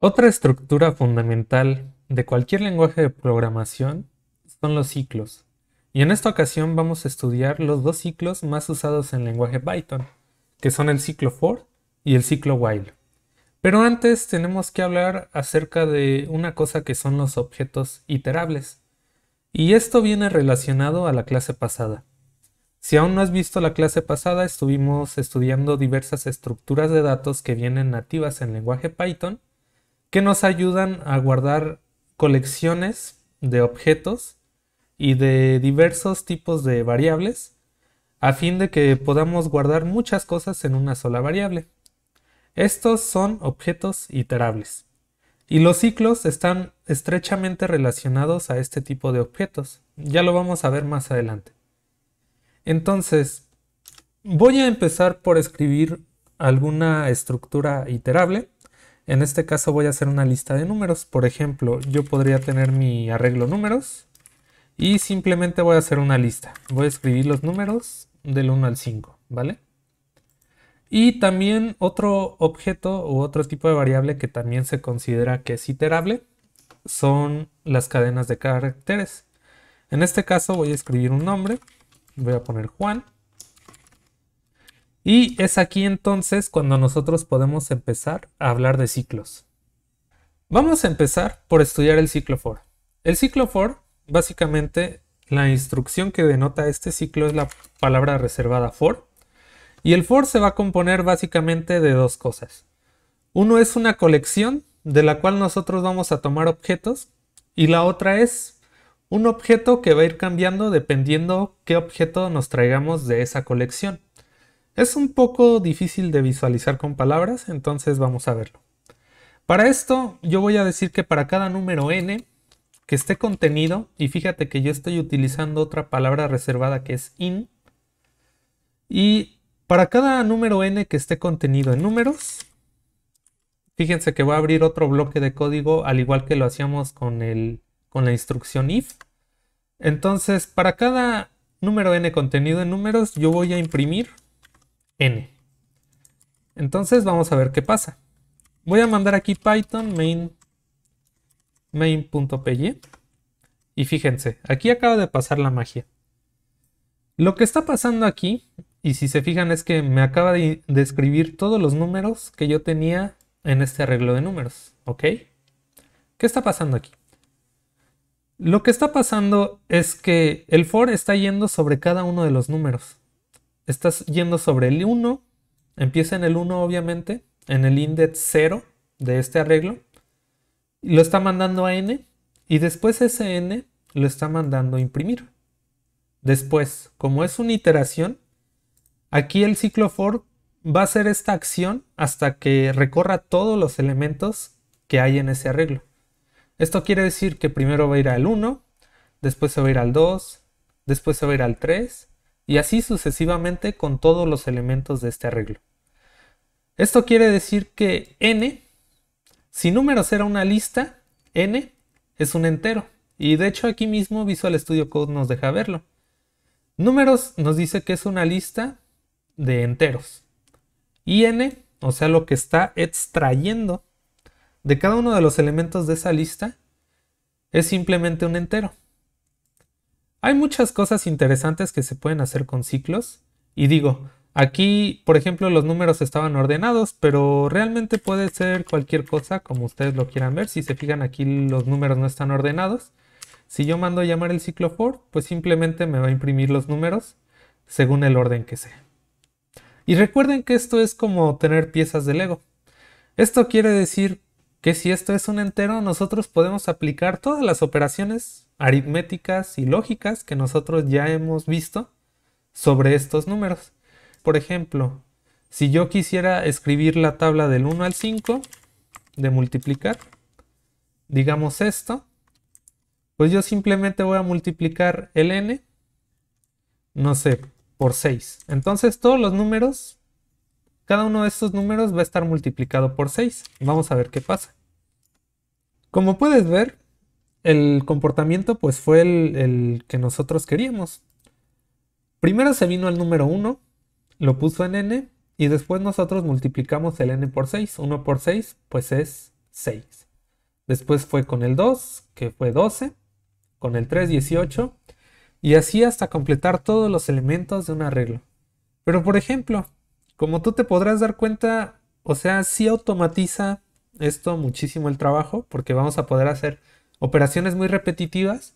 Otra estructura fundamental de cualquier lenguaje de programación son los ciclos. Y en esta ocasión vamos a estudiar los dos ciclos más usados en lenguaje Python, que son el ciclo for y el ciclo while. Pero antes tenemos que hablar acerca de una cosa que son los objetos iterables. Y esto viene relacionado a la clase pasada. Si aún no has visto la clase pasada, estuvimos estudiando diversas estructuras de datos que vienen nativas en lenguaje Python que nos ayudan a guardar colecciones de objetos y de diversos tipos de variables a fin de que podamos guardar muchas cosas en una sola variable. Estos son objetos iterables. Y los ciclos están estrechamente relacionados a este tipo de objetos. Ya lo vamos a ver más adelante. Entonces, voy a empezar por escribir alguna estructura iterable en este caso voy a hacer una lista de números. Por ejemplo, yo podría tener mi arreglo números y simplemente voy a hacer una lista. Voy a escribir los números del 1 al 5, ¿vale? Y también otro objeto u otro tipo de variable que también se considera que es iterable son las cadenas de caracteres. En este caso voy a escribir un nombre, voy a poner Juan y es aquí entonces cuando nosotros podemos empezar a hablar de ciclos. Vamos a empezar por estudiar el ciclo for. El ciclo for, básicamente, la instrucción que denota este ciclo es la palabra reservada for. Y el for se va a componer básicamente de dos cosas. Uno es una colección de la cual nosotros vamos a tomar objetos y la otra es un objeto que va a ir cambiando dependiendo qué objeto nos traigamos de esa colección. Es un poco difícil de visualizar con palabras, entonces vamos a verlo. Para esto yo voy a decir que para cada número n que esté contenido, y fíjate que yo estoy utilizando otra palabra reservada que es in, y para cada número n que esté contenido en números, fíjense que voy a abrir otro bloque de código al igual que lo hacíamos con, con la instrucción if. Entonces para cada número n contenido en números yo voy a imprimir n. Entonces vamos a ver qué pasa. Voy a mandar aquí python main main.py y fíjense, aquí acaba de pasar la magia. Lo que está pasando aquí, y si se fijan es que me acaba de escribir todos los números que yo tenía en este arreglo de números, ¿ok? ¿Qué está pasando aquí? Lo que está pasando es que el for está yendo sobre cada uno de los números estás yendo sobre el 1, empieza en el 1 obviamente, en el index 0 de este arreglo, lo está mandando a n y después ese n lo está mandando a imprimir. Después, como es una iteración, aquí el ciclo for va a hacer esta acción hasta que recorra todos los elementos que hay en ese arreglo. Esto quiere decir que primero va a ir al 1, después se va a ir al 2, después se va a ir al 3 y así sucesivamente con todos los elementos de este arreglo. Esto quiere decir que n, si números era una lista, n es un entero. Y de hecho aquí mismo Visual Studio Code nos deja verlo. Números nos dice que es una lista de enteros. Y n, o sea, lo que está extrayendo de cada uno de los elementos de esa lista, es simplemente un entero. Hay muchas cosas interesantes que se pueden hacer con ciclos. Y digo, aquí, por ejemplo, los números estaban ordenados, pero realmente puede ser cualquier cosa como ustedes lo quieran ver. Si se fijan aquí, los números no están ordenados. Si yo mando a llamar el ciclo for, pues simplemente me va a imprimir los números según el orden que sea. Y recuerden que esto es como tener piezas de Lego. Esto quiere decir que si esto es un entero, nosotros podemos aplicar todas las operaciones aritméticas y lógicas que nosotros ya hemos visto sobre estos números. Por ejemplo, si yo quisiera escribir la tabla del 1 al 5 de multiplicar, digamos esto, pues yo simplemente voy a multiplicar el n, no sé, por 6. Entonces todos los números, cada uno de estos números va a estar multiplicado por 6. Vamos a ver qué pasa. Como puedes ver, el comportamiento pues fue el, que nosotros queríamos. Primero se vino el número 1, lo puso en n y después nosotros multiplicamos el n por 6. 1 por 6 pues es 6. Después fue con el 2, que fue 12, con el 3, 18, y así hasta completar todos los elementos de un arreglo. Pero por ejemplo, como tú te podrás dar cuenta, o sea, sí automatiza esto muchísimo el trabajo, porque vamos a poder hacer operaciones muy repetitivas.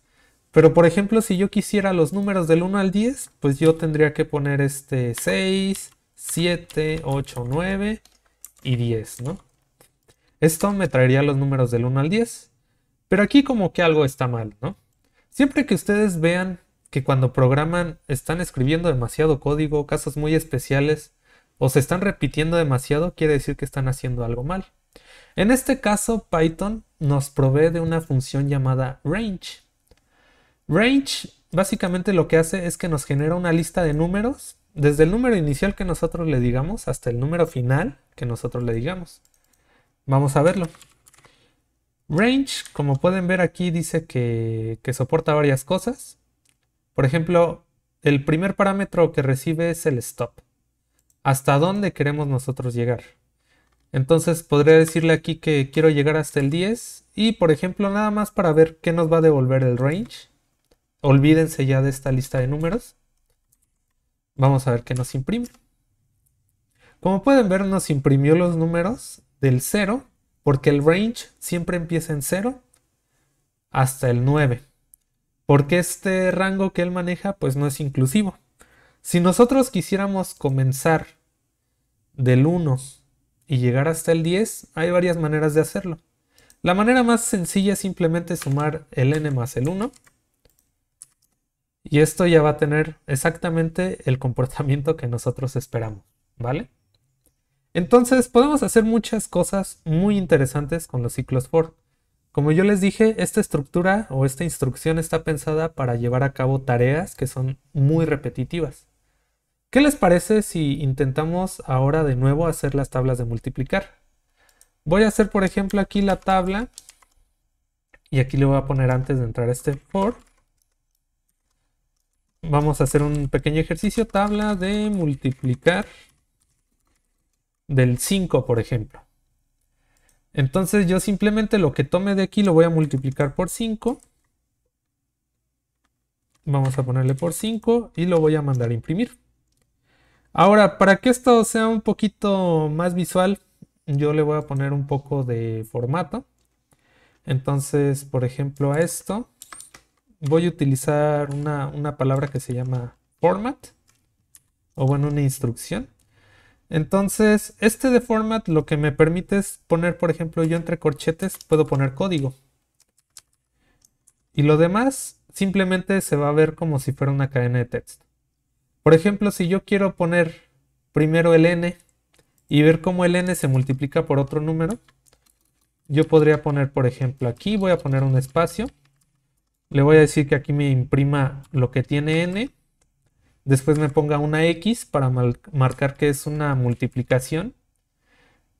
Pero por ejemplo, si yo quisiera los números del 1 al 10, pues yo tendría que poner este 6, 7, 8, 9 y 10, ¿no? Esto me traería los números del 1 al 10. Pero aquí como que algo está mal, ¿no? Siempre que ustedes vean que cuando programan están escribiendo demasiado código, casos muy especiales, o se están repitiendo demasiado, quiere decir que están haciendo algo mal. En este caso, Python nos provee de una función llamada range. Range básicamente lo que hace es que nos genera una lista de números, desde el número inicial que nosotros le digamos hasta el número final que nosotros le digamos. Vamos a verlo. Range, como pueden ver aquí, dice que, soporta varias cosas. Por ejemplo, el primer parámetro que recibe es el stop. ¿Hasta dónde queremos nosotros llegar? Entonces podría decirle aquí que quiero llegar hasta el 10 y por ejemplo nada más para ver qué nos va a devolver el range. Olvídense ya de esta lista de números. Vamos a ver qué nos imprime. Como pueden ver nos imprimió los números del 0 porque el range siempre empieza en 0 hasta el 9. Porque este rango que él maneja pues no es inclusivo. Si nosotros quisiéramos comenzar del 1 y llegar hasta el 10, hay varias maneras de hacerlo. La manera más sencilla es simplemente sumar el n más el 1. Y esto ya va a tener exactamente el comportamiento que nosotros esperamos, ¿vale? Entonces podemos hacer muchas cosas muy interesantes con los ciclos for. Como yo les dije, esta estructura o esta instrucción está pensada para llevar a cabo tareas que son muy repetitivas. ¿Qué les parece si intentamos ahora de nuevo hacer las tablas de multiplicar? Voy a hacer por ejemplo aquí la tabla y aquí le voy a poner antes de entrar este for. Vamos a hacer un pequeño ejercicio, tabla de multiplicar del 5 por ejemplo. Entonces yo simplemente lo que tome de aquí lo voy a multiplicar por 5. Vamos a ponerle por 5 y lo voy a mandar a imprimir. Ahora, para que esto sea un poquito más visual, yo le voy a poner un poco de formato. Entonces, por ejemplo, a esto voy a utilizar una, palabra que se llama format, o bueno, una instrucción. Entonces, este de format lo que me permite es poner, por ejemplo, yo entre corchetes puedo poner código. Y lo demás simplemente se va a ver como si fuera una cadena de texto. Por ejemplo, si yo quiero poner primero el n y ver cómo el n se multiplica por otro número, yo podría poner, por ejemplo, aquí voy a poner un espacio. Le voy a decir que aquí me imprima lo que tiene n. Después me ponga una x para marcar que es una multiplicación.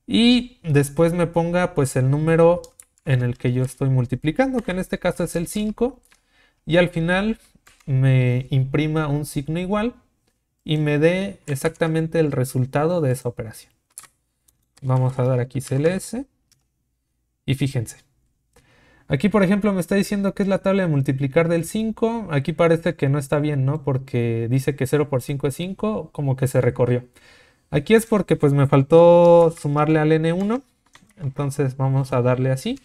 Y después me ponga pues el número en el que yo estoy multiplicando, que en este caso es el 5. Y al final me imprima un signo igual y me dé exactamente el resultado de esa operación. Vamos a dar aquí CLS y fíjense. Aquí, por ejemplo, me está diciendo que es la tabla de multiplicar del 5. Aquí parece que no está bien, ¿no? Porque dice que 0 por 5 es 5, como que se recorrió. Aquí es porque pues me faltó sumarle al N1. Entonces vamos a darle así.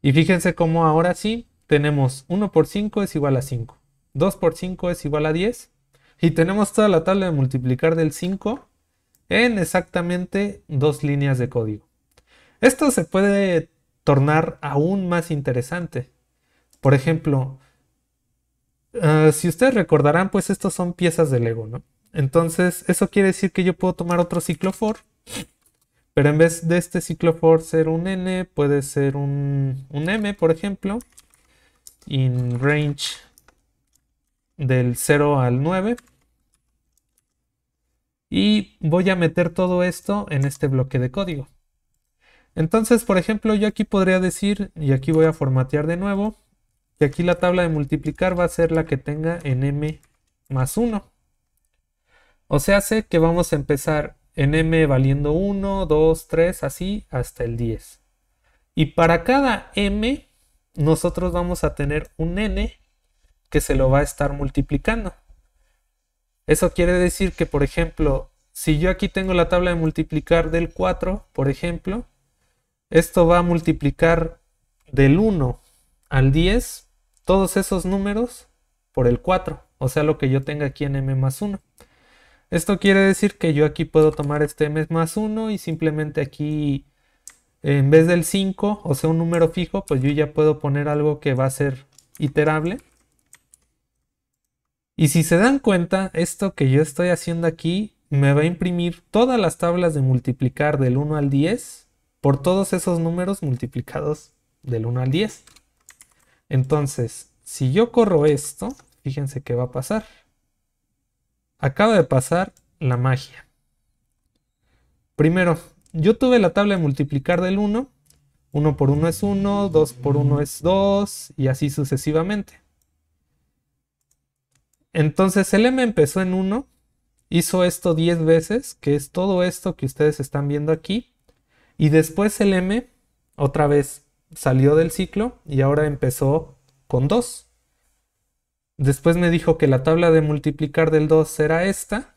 Y fíjense cómo ahora sí tenemos 1 por 5 es igual a 5. 2 por 5 es igual a 10. Y tenemos toda la tabla de multiplicar del 5 en exactamente dos líneas de código. Esto se puede tornar aún más interesante. Por ejemplo, ah, si ustedes recordarán, pues estos son piezas de Lego, ¿no? Entonces, eso quiere decir que yo puedo tomar otro ciclo for. pero en vez de este ciclo for ser un N, puede ser un, un M, por ejemplo, in range del 0 al 9. Y voy a meter todo esto en este bloque de código. Entonces, por ejemplo, yo aquí podría decir, y aquí voy a formatear de nuevo, que aquí la tabla de multiplicar va a ser la que tenga en m más 1. O sea, sé que vamos a empezar en m valiendo 1, 2, 3, así hasta el 10. Y para cada m, nosotros vamos a tener un n que se lo va a estar multiplicando. Eso quiere decir que, por ejemplo, si yo aquí tengo la tabla de multiplicar del 4, por ejemplo, esto va a multiplicar del 1 al 10 todos esos números por el 4, o sea lo que yo tenga aquí en m más 1. Esto quiere decir que yo aquí puedo tomar este m más 1 y simplemente aquí en vez del 5, o sea un número fijo, pues yo ya puedo poner algo que va a ser iterable y si se dan cuenta, esto que yo estoy haciendo aquí me va a imprimir todas las tablas de multiplicar del 1 al 10 por todos esos números multiplicados del 1 al 10. Entonces, si yo corro esto, fíjense qué va a pasar. Acaba de pasar la magia. Primero, yo tuve la tabla de multiplicar del 1. 1 por 1 es 1, 2 por 1 es 2 y así sucesivamente. Entonces el M empezó en 1, hizo esto 10 veces, que es todo esto que ustedes están viendo aquí, y después el M otra vez salió del ciclo y ahora empezó con 2. Después me dijo que la tabla de multiplicar del 2 era esta,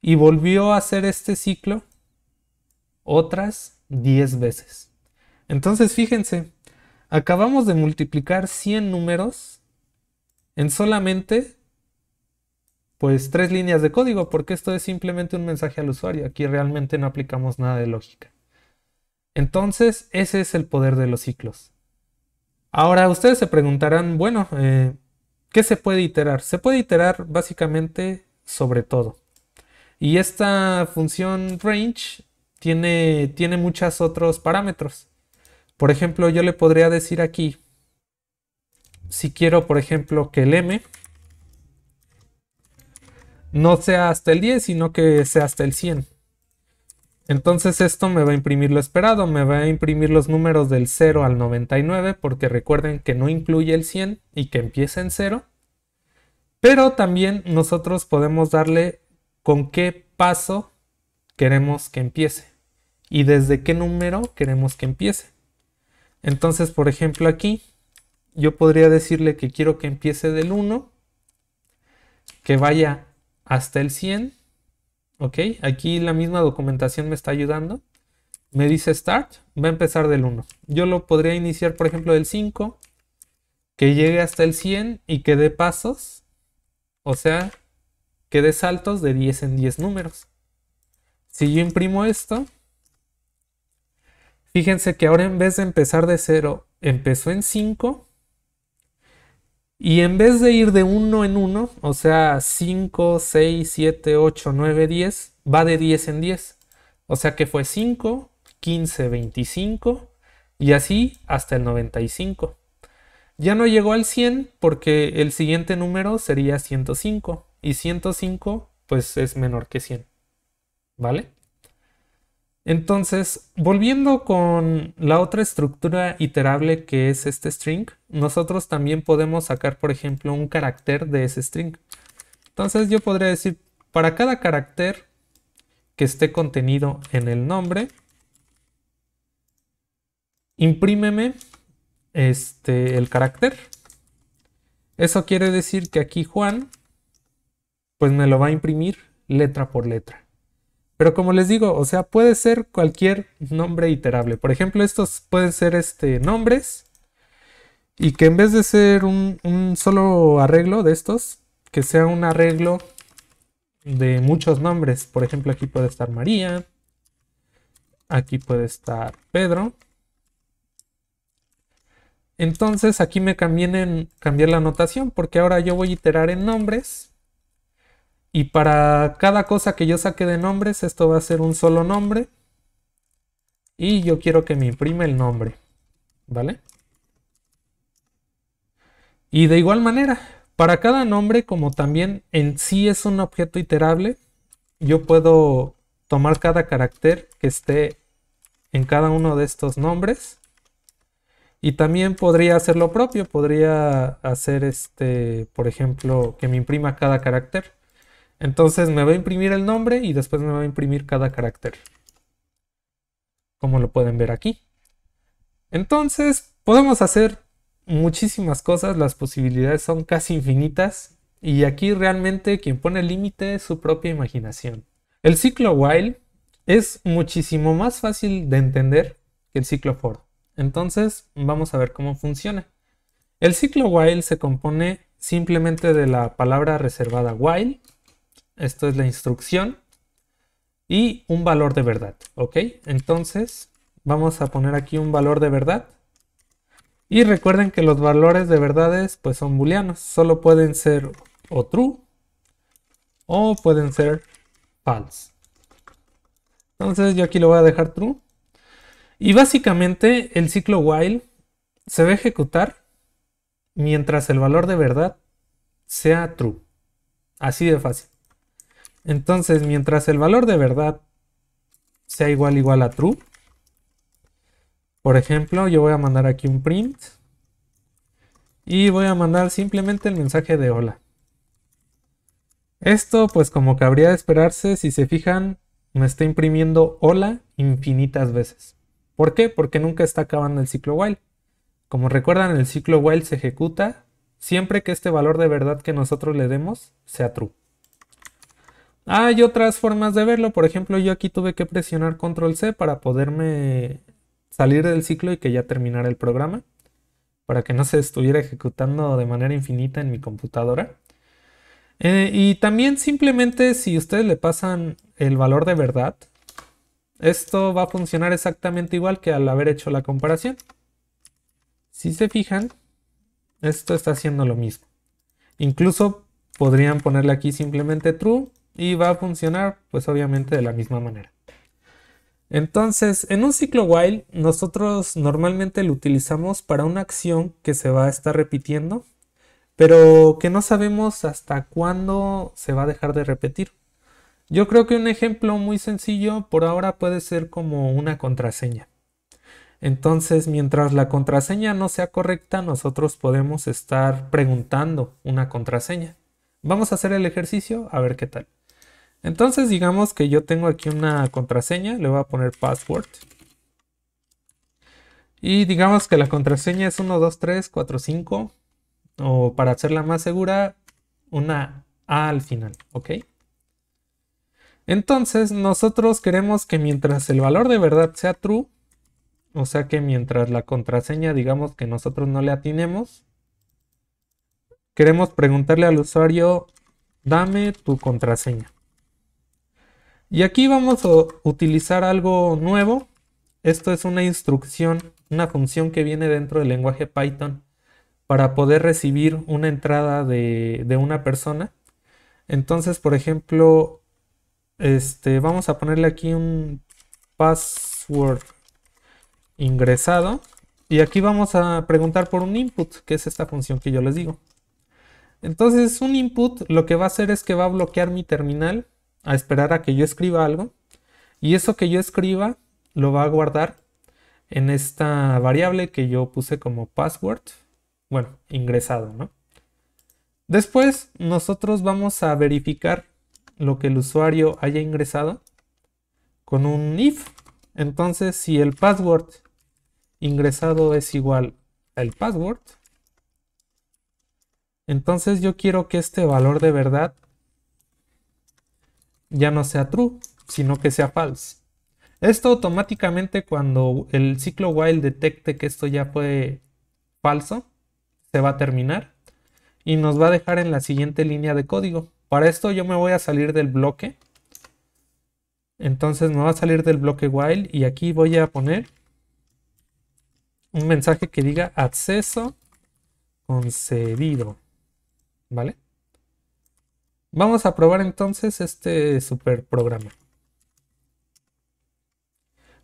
y volvió a hacer este ciclo otras 10 veces. Entonces fíjense, acabamos de multiplicar 100 números en solamente pues tres líneas de código, porque esto es simplemente un mensaje al usuario. Aquí realmente no aplicamos nada de lógica. Entonces, ese es el poder de los ciclos. Ahora, ustedes se preguntarán, bueno, eh, ¿qué se puede iterar? Se puede iterar básicamente sobre todo. Y esta función range tiene, tiene muchos otros parámetros. Por ejemplo, yo le podría decir aquí si quiero, por ejemplo, que el M no sea hasta el 10, sino que sea hasta el 100. Entonces esto me va a imprimir lo esperado, me va a imprimir los números del 0 al 99, porque recuerden que no incluye el 100 y que empieza en 0. Pero también nosotros podemos darle con qué paso queremos que empiece y desde qué número queremos que empiece. Entonces, por ejemplo, aquí yo podría decirle que quiero que empiece del 1, que vaya hasta el 100. Ok, aquí la misma documentación me está ayudando. Me dice start, va a empezar del 1. Yo lo podría iniciar, por ejemplo, del 5, que llegue hasta el 100 y que dé pasos, o sea, que dé saltos de 10 en 10 números. Si yo imprimo esto, fíjense que ahora en vez de empezar de 0, empezó en 5 y en vez de ir de uno en uno, o sea, 5, 6, 7, 8, 9, 10, va de 10 en 10. O sea que fue 5, 15, 25 y así hasta el 95. Ya no llegó al 100 porque el siguiente número sería 105 y 105 pues es menor que 100. ¿Vale? Entonces, volviendo con la otra estructura iterable que es este string, nosotros también podemos sacar, por ejemplo, un carácter de ese string. Entonces yo podría decir, para cada carácter que esté contenido en el nombre, imprímeme este, el carácter. Eso quiere decir que aquí Juan, pues me lo va a imprimir letra por letra. Pero como les digo, o sea, puede ser cualquier nombre iterable. Por ejemplo, estos pueden ser este, nombres. Y que en vez de ser un, solo arreglo de estos, que sea un arreglo de muchos nombres. Por ejemplo, aquí puede estar María. Aquí puede estar Pedro. Entonces aquí me en cambiar la notación porque ahora yo voy a iterar en nombres y para cada cosa que yo saque de nombres, esto va a ser un solo nombre. Y yo quiero que me imprime el nombre. ¿Vale? Y de igual manera, para cada nombre, como también en sí es un objeto iterable, yo puedo tomar cada carácter que esté en cada uno de estos nombres. Y también podría hacer lo propio, podría hacer este, por ejemplo, que me imprima cada carácter. Entonces me va a imprimir el nombre y después me va a imprimir cada carácter. Como lo pueden ver aquí. Entonces podemos hacer muchísimas cosas, las posibilidades son casi infinitas. Y aquí realmente quien pone límite es su propia imaginación. El ciclo while es muchísimo más fácil de entender que el ciclo for. Entonces vamos a ver cómo funciona. El ciclo while se compone simplemente de la palabra reservada while esto es la instrucción. Y un valor de verdad, ¿ok? Entonces vamos a poner aquí un valor de verdad. Y recuerden que los valores de verdades pues son booleanos. Solo pueden ser o true o pueden ser false. Entonces yo aquí lo voy a dejar true. Y básicamente el ciclo while se va a ejecutar mientras el valor de verdad sea true. Así de fácil. Entonces, mientras el valor de verdad sea igual igual a true, por ejemplo, yo voy a mandar aquí un print y voy a mandar simplemente el mensaje de hola. Esto, pues como cabría de esperarse, si se fijan, me está imprimiendo hola infinitas veces. ¿Por qué? Porque nunca está acabando el ciclo while. Como recuerdan, el ciclo while se ejecuta siempre que este valor de verdad que nosotros le demos sea true. Hay otras formas de verlo, por ejemplo, yo aquí tuve que presionar control C para poderme salir del ciclo y que ya terminara el programa, para que no se estuviera ejecutando de manera infinita en mi computadora. Eh, y también simplemente si ustedes le pasan el valor de verdad, esto va a funcionar exactamente igual que al haber hecho la comparación. Si se fijan, esto está haciendo lo mismo. Incluso podrían ponerle aquí simplemente true y va a funcionar pues obviamente de la misma manera. Entonces, en un ciclo while nosotros normalmente lo utilizamos para una acción que se va a estar repitiendo, pero que no sabemos hasta cuándo se va a dejar de repetir. Yo creo que un ejemplo muy sencillo por ahora puede ser como una contraseña. Entonces, mientras la contraseña no sea correcta, nosotros podemos estar preguntando una contraseña. Vamos a hacer el ejercicio a ver qué tal. Entonces digamos que yo tengo aquí una contraseña, le voy a poner password. Y digamos que la contraseña es 1, 2, 3, 4, 5. O para hacerla más segura, una A al final, ¿ok? Entonces nosotros queremos que mientras el valor de verdad sea true, o sea que mientras la contraseña digamos que nosotros no le atinemos, queremos preguntarle al usuario, dame tu contraseña. Y aquí vamos a utilizar algo nuevo. Esto es una instrucción, una función que viene dentro del lenguaje Python para poder recibir una entrada de, una persona. Entonces, por ejemplo, este, vamos a ponerle aquí un password ingresado. Y aquí vamos a preguntar por un input, que es esta función que yo les digo. Entonces un input lo que va a hacer es que va a bloquear mi terminal a esperar a que yo escriba algo y eso que yo escriba lo va a guardar en esta variable que yo puse como password, bueno, ingresado, ¿no? Después nosotros vamos a verificar lo que el usuario haya ingresado con un if. Entonces, si el password ingresado es igual al password, entonces yo quiero que este valor de verdad ya no sea true, sino que sea false. Esto automáticamente cuando el ciclo while detecte que esto ya fue falso, se va a terminar y nos va a dejar en la siguiente línea de código. Para esto yo me voy a salir del bloque. Entonces me va a salir del bloque while y aquí voy a poner un mensaje que diga acceso concedido. ¿Vale? Vamos a probar entonces este super programa.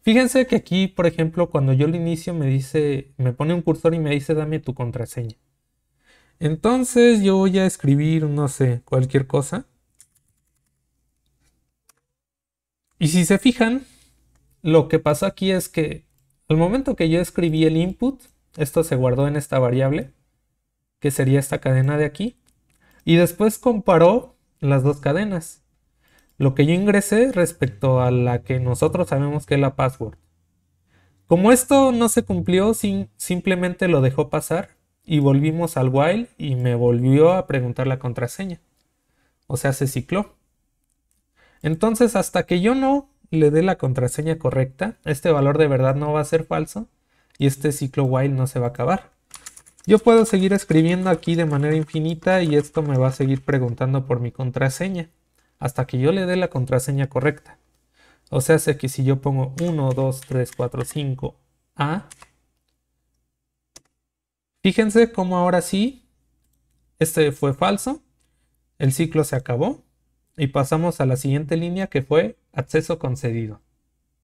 Fíjense que aquí, por ejemplo, cuando yo lo inicio me dice, me pone un cursor y me dice dame tu contraseña. Entonces yo voy a escribir, no sé, cualquier cosa. Y si se fijan, lo que pasó aquí es que al momento que yo escribí el input, esto se guardó en esta variable, que sería esta cadena de aquí, y después comparó las dos cadenas. Lo que yo ingresé respecto a la que nosotros sabemos que es la password. Como esto no se cumplió, sin, simplemente lo dejó pasar y volvimos al while y me volvió a preguntar la contraseña. O sea, se cicló. Entonces, hasta que yo no le dé la contraseña correcta, este valor de verdad no va a ser falso y este ciclo while no se va a acabar. Yo puedo seguir escribiendo aquí de manera infinita y esto me va a seguir preguntando por mi contraseña hasta que yo le dé la contraseña correcta. O sea, sé que si yo pongo 1, 2, 3, 4, 5, A, fíjense cómo ahora sí, este fue falso, el ciclo se acabó y pasamos a la siguiente línea que fue acceso concedido.